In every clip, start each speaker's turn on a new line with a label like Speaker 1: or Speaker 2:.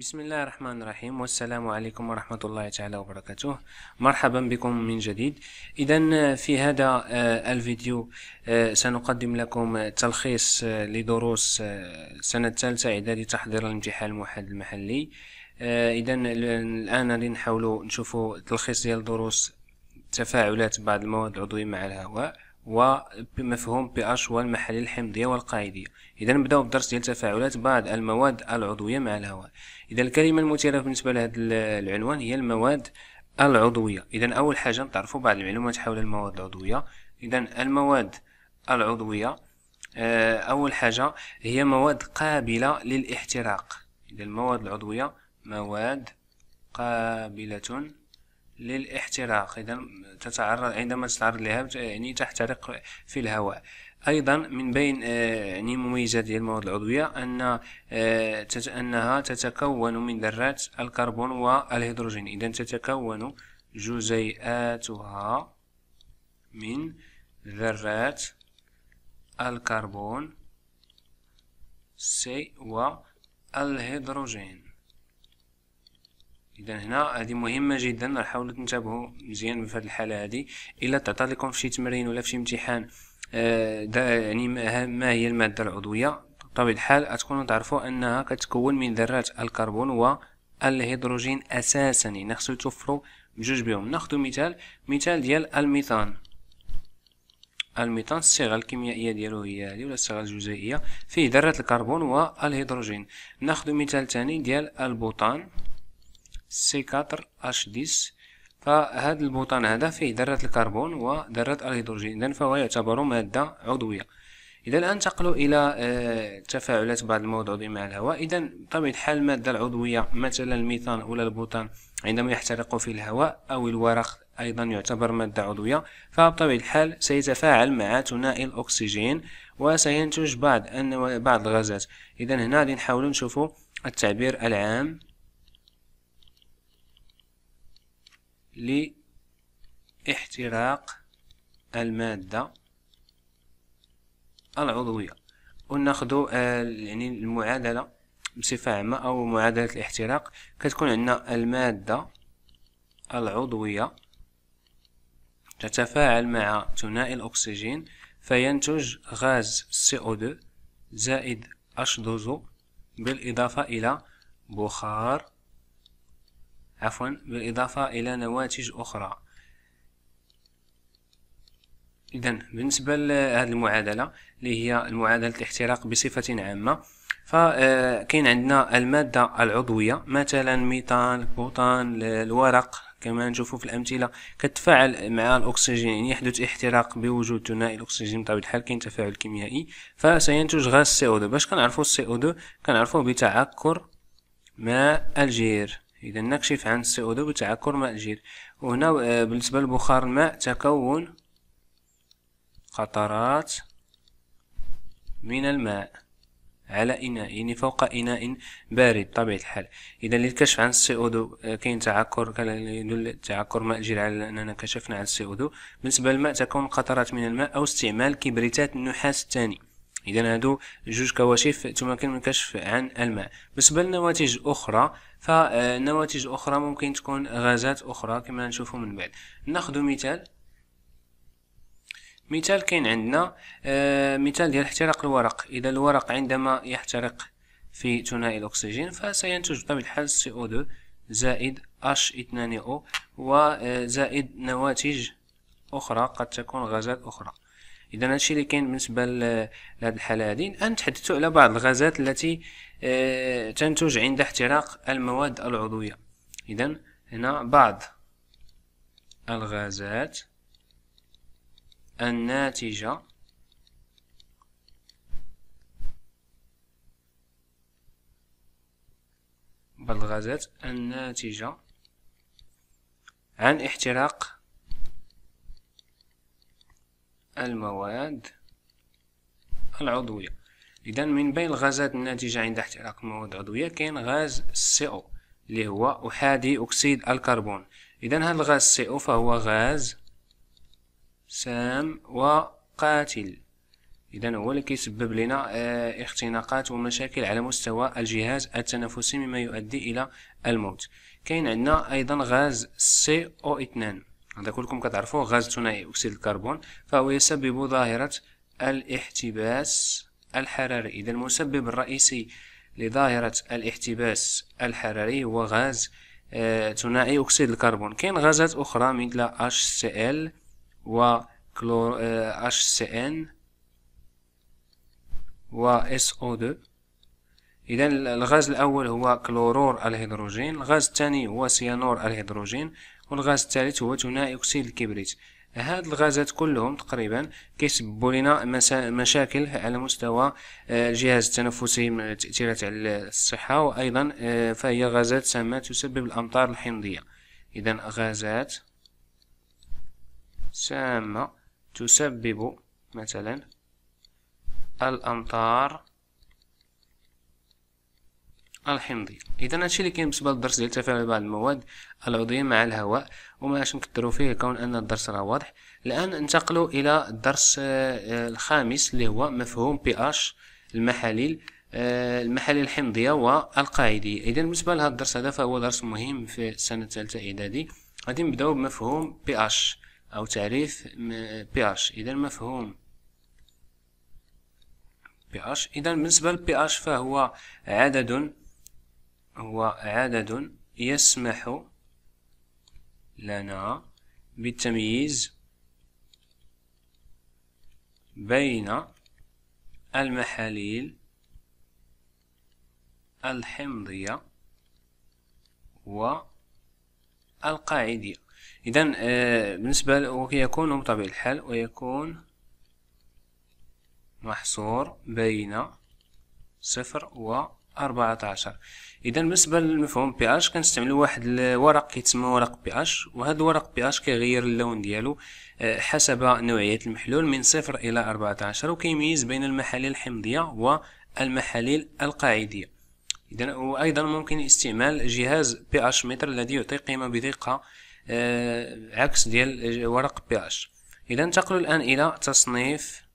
Speaker 1: بسم الله الرحمن الرحيم والسلام عليكم ورحمة الله تعالى وبركاته مرحبا بكم من جديد إذا في هذا الفيديو سنقدم لكم تلخيص لدروس سنة الثالثة إعدادي تحضير الامتحان الموحد المحلي إذا الآن غادي نشوف تلخيص ديال دروس تفاعلات بعض المواد العضوية مع الهواء ومفهوم بي اش والمحاليل الحمضيه والقاعديه اذا نبداو بالدرس ديال تفاعلات بعض المواد العضويه مع الهواء اذا الكلمه المثيره بالنسبه لهذا العنوان هي المواد العضويه اذا اول حاجه نتعرفوا بعض المعلومات حول المواد العضويه اذا المواد العضويه آه، اول حاجه هي مواد قابله للاحتراق اذا المواد العضويه مواد قابله للاحتراق إذا تتعرض عندما تتعرض لها يعني تحترق في الهواء ايضا من بين آه، يعني مميزات ديال المواد العضويه ان آه، انها تتكون من ذرات الكربون والهيدروجين اذا تتكون جزيئاتها من ذرات الكربون سي والهيدروجين اذا هنا هذه مهمه جدا راح حاولوا تنتبهوا مزيان في هذه الحاله هذه الا تعطى لكم في شي تمرين ولا في شي امتحان آه يعني ما هي الماده العضويه بطبيعه الحال تكونوا تعرفوا انها كتكون من ذرات الكربون والهيدروجين اساسا يعني خصو يتوفروا بجوج بهم ناخذ مثال مثال ديال الميثان الميثان الصيغه الكيميائيه ديالو هي هذه ولا الصيغه الجزيئيه فيه ذره الكربون والهيدروجين ناخذ مثال ثاني ديال البوتان سي 4 اش 10 فهذا البوطان هذا فيه ذرة الكربون وذرة الهيدروجين إذا فهو يعتبر مادة عضوية إذا الآن ننتقل إلى تفاعلات بعض المواد العضوية مع الهواء إذا بطبيعة الحال المادة العضوية مثلا الميثان ولا البوتان عندما يحترق في الهواء أو الورق أيضا يعتبر مادة عضوية فبطبيعة الحال سيتفاعل مع ثنائي الأكسجين وسينتج بعض بعض الغازات إذا هنا غادي نحاولو نشوفو التعبير العام لاحتراق المادة العضوية وناخدو آه، يعني المعادلة بصفة عامة أو معادلة الاحتراق كتكون عندنا المادة العضوية تتفاعل مع ثنائي الأكسجين فينتج غاز CO2 زائد H2O بالإضافة إلى بخار عفوا بالإضافة إلى نواتج أخرى إذا بالنسبة لهذه المعادلة اللي هي معادلة الاحتراق بصفة عامة فكاين عندنا المادة العضوية مثلا ميثان البوطان الورق كما نشوفوا في الأمثلة كتفاعل مع الأكسجين يحدث احتراق بوجود ثنائي الأكسجين بطبيعة الحال كاين تفاعل كيميائي فسينتج غاز CO2 باش كنعرفوا CO2 كنعرفوه بتعكر ماء الجير اذا نكشف عن CO2 بتعكر ماء الجير وهنا آه، بالنسبه لبخار الماء تكون قطرات من الماء على إناء يعني فوق إناء بارد بطبيعة الحال إذا للكشف عن CO2 آه، كاين تعكر يدل تعكر ماء الجير على أننا كشفنا عن CO2 بالنسبة للماء تكون قطرات من الماء أو استعمال كبريتات النحاس الثاني إذا هادو جوج كواشف تمكن من الكشف عن الماء بالنسبة لنواتج أخرى فنواتج آه، أخرى ممكن تكون غازات أخرى كما نشوفو من بعد ناخدو مثال مثال كاين عندنا آه، مثال ديال احتراق الورق اذا الورق عندما يحترق في ثنائي الاكسجين فسينتج بطبيعه الحال CO2 زائد H2O وزائد آه، نواتج اخرى قد تكون غازات اخرى اذا هادشي اللي كاين بالنسبه لهاد الحاله هادي الان تحدثت على بعض الغازات التي آه، تنتج عند احتراق المواد العضوية إذا هنا بعض الغازات الناتجة الغازات الناتجة عن احتراق المواد العضوية إذا من بين الغازات الناتجة عند احتراق المواد العضوية كاين غاز سي أو اللي هو أحادي أكسيد الكربون إذا هذا الغاز سي أو فهو غاز سام وقاتل إذا هو اللي كيسبب لنا آه، اختناقات ومشاكل على مستوى الجهاز التنفسي مما يؤدي إلى الموت كاين عندنا أيضا غاز سي أو 2 هذا كلكم كتعرفوه غاز ثنائي أكسيد الكربون فهو يسبب ظاهرة الاحتباس الحراري إذا المسبب الرئيسي لظاهرة الاحتباس الحراري هو غاز آه، ثنائي أكسيد الكربون كاين غازات أخرى مثل HCl و آه، HCN و SO2 إذا الغاز الأول هو كلورور الهيدروجين الغاز الثاني هو سيانور الهيدروجين والغاز الثالث هو ثنائي أكسيد الكبريت هاد الغازات كلهم تقريبا كيسببوا لنا مشاكل على مستوى آه، الجهاز التنفسي من على الصحة وأيضا آه، فهي غازات سامة تسبب الأمطار الحمضية إذا غازات سامة تسبب مثلا الأمطار الحمضي اذا هادشي اللي كاين بالنسبه للدرس ديال تفاعل بعض المواد العضويه مع الهواء وما علاش نكثروا فيه كون ان الدرس راه واضح الان ننتقلوا الى الدرس آه، الخامس اللي هو مفهوم بي اش المحاليل آه، المحاليل الحمضيه والقاعديه اذا بالنسبه لهذا الدرس هذا فهو درس مهم في السنه الثالثه اعدادي غادي نبداو بمفهوم بي اش او تعريف بي اش اذا مفهوم بي اش اذا بالنسبه للبي اش فهو عدد هو عدد يسمح لنا بالتمييز بين المحاليل الحمضية والقاعدية إذا آه، بالنسبة يكون بطبيعة الحال ويكون محصور بين صفر و 14 إذا بالنسبة للمفهوم بي أش كنستعملو واحد الورق كيتسمى ورق بي أش وهاد الورق بي أش كيغير اللون ديالو آه، حسب نوعية المحلول من صفر إلى 14 وكيميز بين المحاليل الحمضية والمحاليل القاعدية إذا وأيضا ممكن استعمال جهاز بي أش متر الذي يعطي قيمة بدقة آه، عكس ديال آه، ورق بي أش إذا ننتقل الآن إلى تصنيف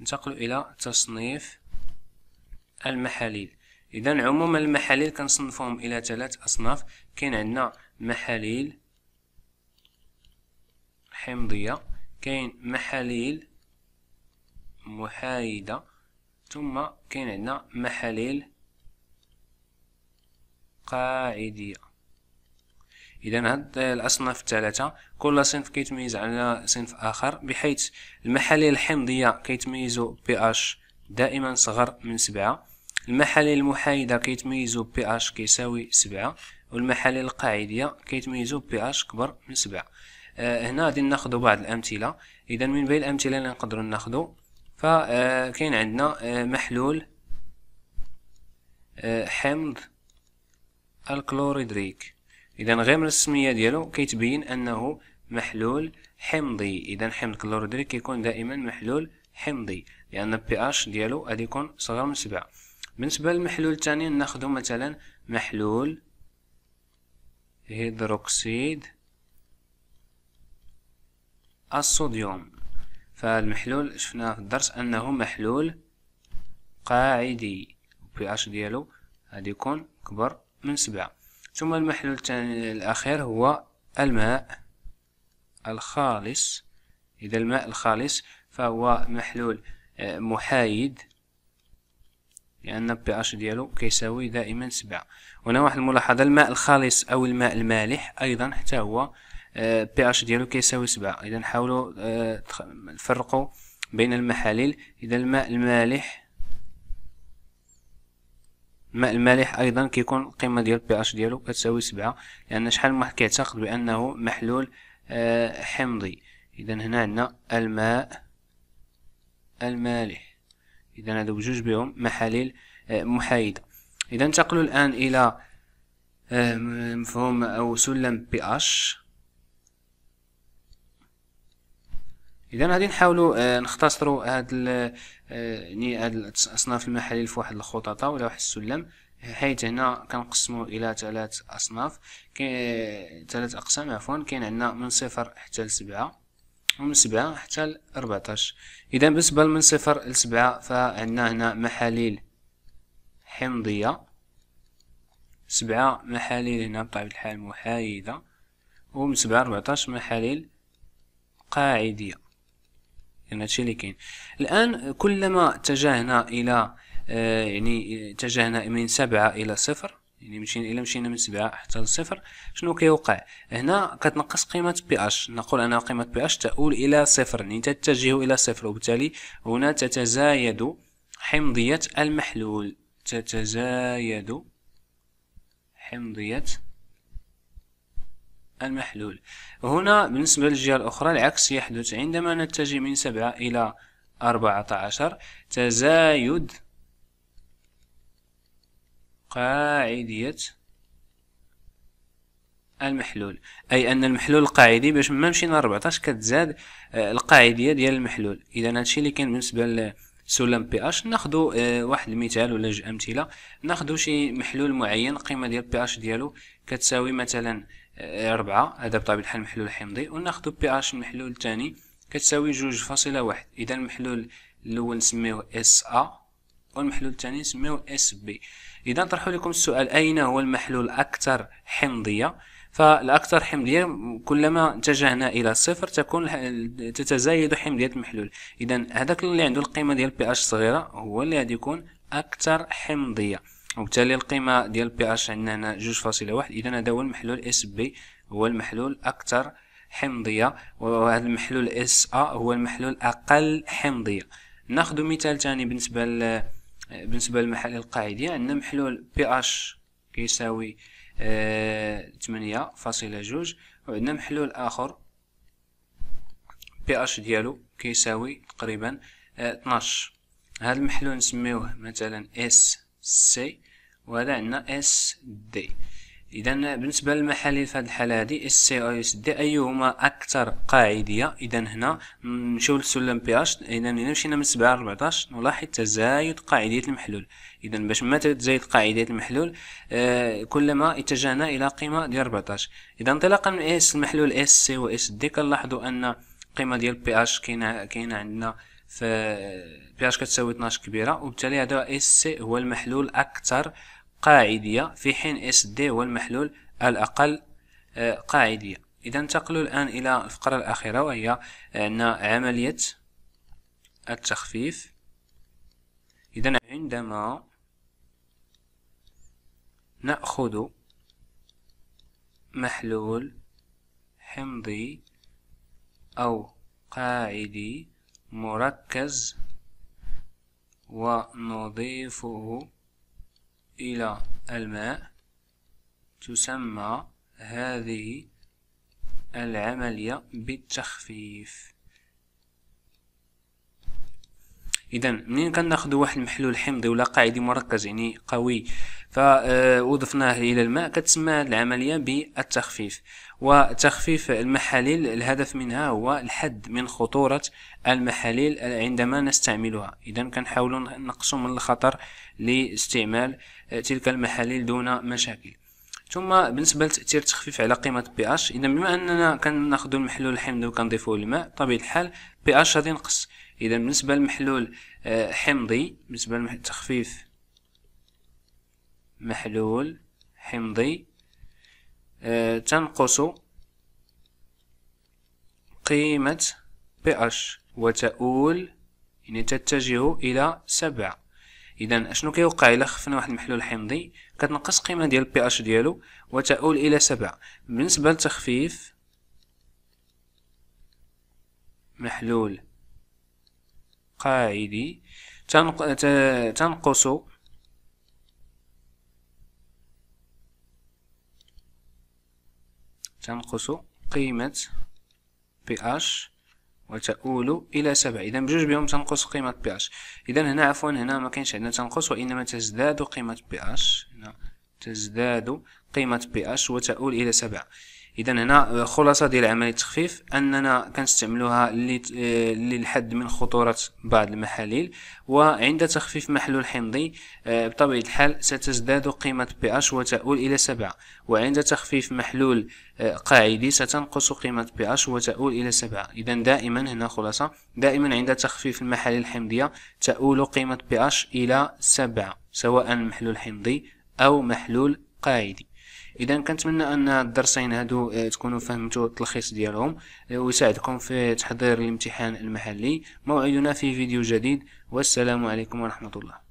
Speaker 1: ننتقل الى تصنيف المحاليل اذا عموما المحاليل كنصنفهم الى ثلاث اصناف كاين عندنا محاليل حمضيه كاين محاليل محايده ثم كاين عندنا محاليل قاعديه اذا هاد الاصناف الثلاثه كل صنف كيتميز على صنف اخر بحيث المحاليل الحمضيه كيتميزوا بي اش دائما صغر من سبعة المحاليل المحايده كيتميزوا بي اش كيساوي سبعة والمحاليل القاعديه كيتميزوا بي اش كبر من سبعة آه، هنا غادي ناخذ بعض الامثله اذا من بين الامثله اللي نقدروا ناخذوا فكاين آه، عندنا آه، محلول حمض الكلوريدريك إذا غير من السمية ديالو كيتبين أنه محلول حمضي إذا حمض كلورودريك كيكون دائما محلول حمضي لأن البي اش ديالو غادي يكون صغر من سبعة بالنسبة للمحلول الثاني ناخدو مثلا محلول هيدروكسيد الصوديوم فالمحلول شفناه في الدرس أنه محلول قاعدي بي اش ديالو غادي يكون كبر من سبعة ثم المحلول الثاني الأخير هو الماء الخالص إذا الماء الخالص فهو محلول آه، محايد لأن البي اش ديالو كيساوي دائما سبعة هنا واحد الملاحظة الماء الخالص أو الماء المالح أيضا حتى هو بي آه، اش ديالو كيساوي سبعة إذا حاولوا آه، تفرقوا بين المحاليل إذا الماء المالح الماء المالح ايضا كيكون القيمه ديال البي اش ديالو كتساوي سبعة لان شحال من واحد كيعتقد بانه محلول آه، حمضي اذا هنا عندنا الماء المالح اذا هادو بجوج بهم محاليل آه، محايده اذا انتقلوا الان الى آه، مفهوم او سلم بي اش اذا غادي نحاولوا نختصروا هاد يعني هاد الاصناف المحاليل في واحد الخطاطه ولا واحد السلم حيت هنا كنقسمو الى ثلاث اصناف ثلاث اقسام عفوا كاين عندنا من صفر حتى لسبعة ومن سبعة حتى لأربعتاش اذا بالنسبه من صفر لسبعة فعندنا هنا محاليل حمضيه سبعة محاليل هنا بطبيعه الحال محايده ومن سبعة لأربعتاش محاليل قاعديه يعني هادشي اللي كاين الان كلما اتجهنا الى آه يعني اتجهنا من سبعة الى صفر يعني مشينا الى مشينا من سبعة حتى لصفر شنو كيوقع هنا كتنقص قيمه بي اش نقول ان قيمه بي اش تؤول الى صفر يعني تتجه الى صفر وبالتالي هنا تتزايد حمضيه المحلول تتزايد حمضيه المحلول هنا بالنسبة للجهة الأخرى العكس يحدث عندما نتجه من سبعة إلى أربعة عشر تزايد قاعدية المحلول أي أن المحلول القاعدي باش ما مشينا 14 كتزاد آه، القاعدية ديال المحلول إذا هادشي اللي كان بالنسبة سلم بي اش ناخذ واحد المثال ولا جوج امثله ناخذ شي محلول معين القيمه ديال بي اش ديالو كتساوي مثلا أربعة هذا بطبيعة الحال محلول حمضي وناخدو بي اش المحلول الثاني كتساوي جوج فاصلة واحد إذا المحلول الأول نسميه اس أ والمحلول الثاني نسميه اس بي إذا طرحوا لكم السؤال أين هو المحلول الأكثر حمضية فالأكثر حمضية كلما اتجهنا إلى صفر تكون تتزايد حمضية المحلول إذا هذاك اللي عنده القيمة ديال بي اش صغيرة هو اللي غادي يكون أكثر حمضية وبالتالي القيمة ديال بي اش عندنا هنا جوج فاصلة واحد إذا هذا هو المحلول اس بي هو المحلول أكثر حمضية وهذا المحلول اس ا هو المحلول أقل حمضية ناخذ مثال ثاني بالنسبة ل بالنسبة للمحلل القاعدية عندنا محلول بي اش كيساوي آه، ثمانية فاصلة جوج وعندنا محلول آخر بي اش ديالو كيساوي تقريبا آه، اثناش هذا المحلول نسميوه مثلا اس سي وهذا عندنا اس دي اذا بالنسبه للمحاليل في هذه الحاله هذه اس سي او اس دي ايهما اكثر قاعديه اذا هنا نمشيو للسلم بي اش اذا هنا مشينا من 7 ل 14 نلاحظ تزايد قاعديه المحلول اذا باش ما تتزايد قاعديه المحلول آه كلما اتجهنا الى قيمه ديال 14 اذا انطلاقا من اس المحلول اس سي و اس دي كنلاحظوا ان قيمه ديال بي اش كاينه كاينه عندنا ف بي اش كتساوي 12 كبيره وبالتالي هذا اس سي هو المحلول اكثر قاعديه في حين اس دي هو المحلول الاقل آه، قاعديه اذا ننتقل الان الى الفقره الاخيره وهي آه، ان عمليه التخفيف اذا عندما ناخذ محلول حمضي او قاعدي مركز ونضيفه إلى الماء تسمى هذه العملية بالتخفيف اذا منين كناخذوا واحد المحلول حمضي ولا قاعدي مركز يعني قوي فوضفناه الى الماء كتسمى العمليه بالتخفيف وتخفيف المحاليل الهدف منها هو الحد من خطوره المحاليل عندما نستعملها اذا كنحاولوا نقصوا من الخطر لاستعمال تلك المحاليل دون مشاكل ثم بالنسبه لتاثير التخفيف على قيمه بي اش اذا بما اننا كناخذ المحلول الحمضي وكنضيفوه للماء طبيعي الحال بي اش غادي ينقص إذا بالنسبة للمحلول آه، حمضي بالنسبة لتخفيف محلول حمضي آه، تنقص قيمة pH وتؤول يعني تتجه إلى سبعة إذا شنو كيوقع إلا خفنا واحد المحلول حمضي كتنقص قيمة ديال بي اش ديالو وتؤول إلى سبعة بالنسبة لتخفيف محلول قاعدي تنقص تنقص قيمة pH وتؤول إلى سبعة إذا بجوج بهم تنقص قيمة pH إذا هنا عفوا هنا ما كاينش عندنا تنقص وإنما تزداد قيمة pH هنا تزداد قيمة pH وتؤول إلى سبعة اذا هنا خلاصه ديال عمليه التخفيف اننا كنستعملوها آه، للحد من خطوره بعض المحاليل وعند تخفيف محلول حمضي آه، بطبيعه الحال ستزداد قيمه بي اش وتؤول الى سبعة وعند تخفيف محلول آه، قاعدي ستنقص قيمه بي اش وتؤول الى سبعة اذا دائما هنا خلاصه دائما عند تخفيف المحاليل الحمضيه تؤول قيمه بي اش الى سبعة سواء محلول حمضي او محلول قاعدي اذا كنتمنى ان الدرسين هادو آه، تكونوا فهمتوا التلخيص ديالهم آه، ويساعدكم في تحضير الامتحان المحلي موعدنا في فيديو جديد والسلام عليكم ورحمه الله